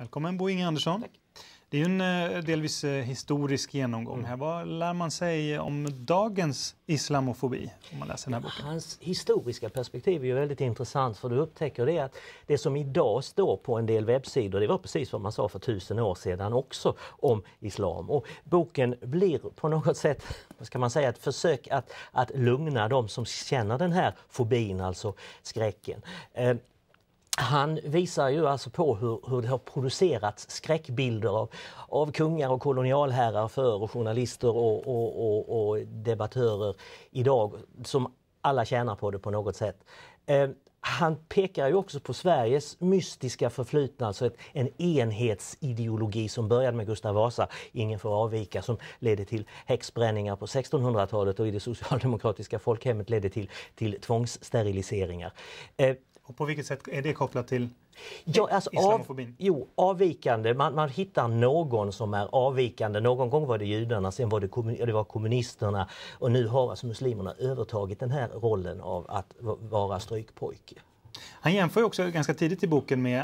Välkommen Bo Inge Andersson. Tack. Det är ju en eh, delvis eh, historisk genomgång här. Mm. Vad lär man sig om dagens islamofobi? om man läser den här boken? Hans historiska perspektiv är ju väldigt intressant för du upptäcker det att det som idag står på en del webbsidor, det var precis vad man sa för tusen år sedan också om islam. Och boken blir på något sätt, vad ska man säga, ett försök att, att lugna de som känner den här fobin, alltså skräcken. Eh, han visar ju alltså på hur, hur det har producerats skräckbilder av, av kungar och kolonialherrar för och journalister och, och, och, och, debattörer idag som alla tjänar på det på något sätt. Eh, han pekar ju också på Sveriges mystiska förflutna, alltså ett, en enhetsideologi som började med Gustav Vasa, ingen får avvika, som ledde till häxbränningar på 1600-talet och i det socialdemokratiska folkhemmet ledde till, till tvångssteriliseringar. Eh, och på vilket sätt är det kopplat till ja, alltså islamofobin? Av, jo, avvikande. Man, man hittar någon som är avvikande. Någon gång var det judarna, sen var det, kommun, det var kommunisterna och nu har alltså muslimerna övertagit den här rollen av att vara strykpojke. Han jämför också ganska tidigt i boken med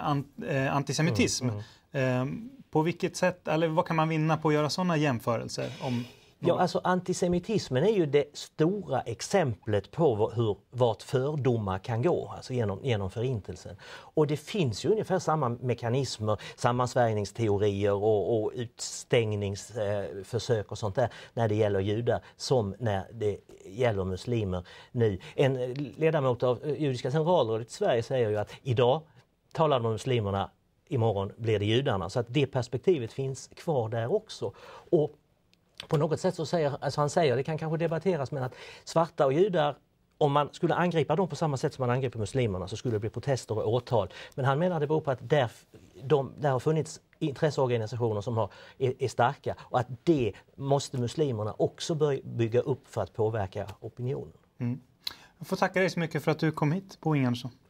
eh, antisemitism. Mm, mm. Ehm, på vilket sätt, eller vad kan man vinna på att göra sådana jämförelser? om Ja, alltså antisemitismen är ju det stora exemplet på hur, vart fördomar kan gå, alltså genom, genom förintelsen. Och det finns ju ungefär samma mekanismer, sammansvärjningsteorier och, och utstängningsförsök och sånt där när det gäller judar som när det gäller muslimer nu. En ledamot av eh, Judiska centralrådet i Sverige säger ju att idag talar de om muslimerna imorgon blir det judarna. Så att det perspektivet finns kvar där också. Och på något sätt så säger, alltså han säger, det kan kanske debatteras, men att svarta och judar om man skulle angripa dem på samma sätt som man angriper muslimerna så skulle det bli protester och åtal. Men han menar att det beror på att där, de, där har funnits intresseorganisationer som har, är, är, starka och att det måste muslimerna också bygga upp för att påverka opinionen. Mm. Jag får tacka dig så mycket för att du kom hit, Bo Ingarnsson. E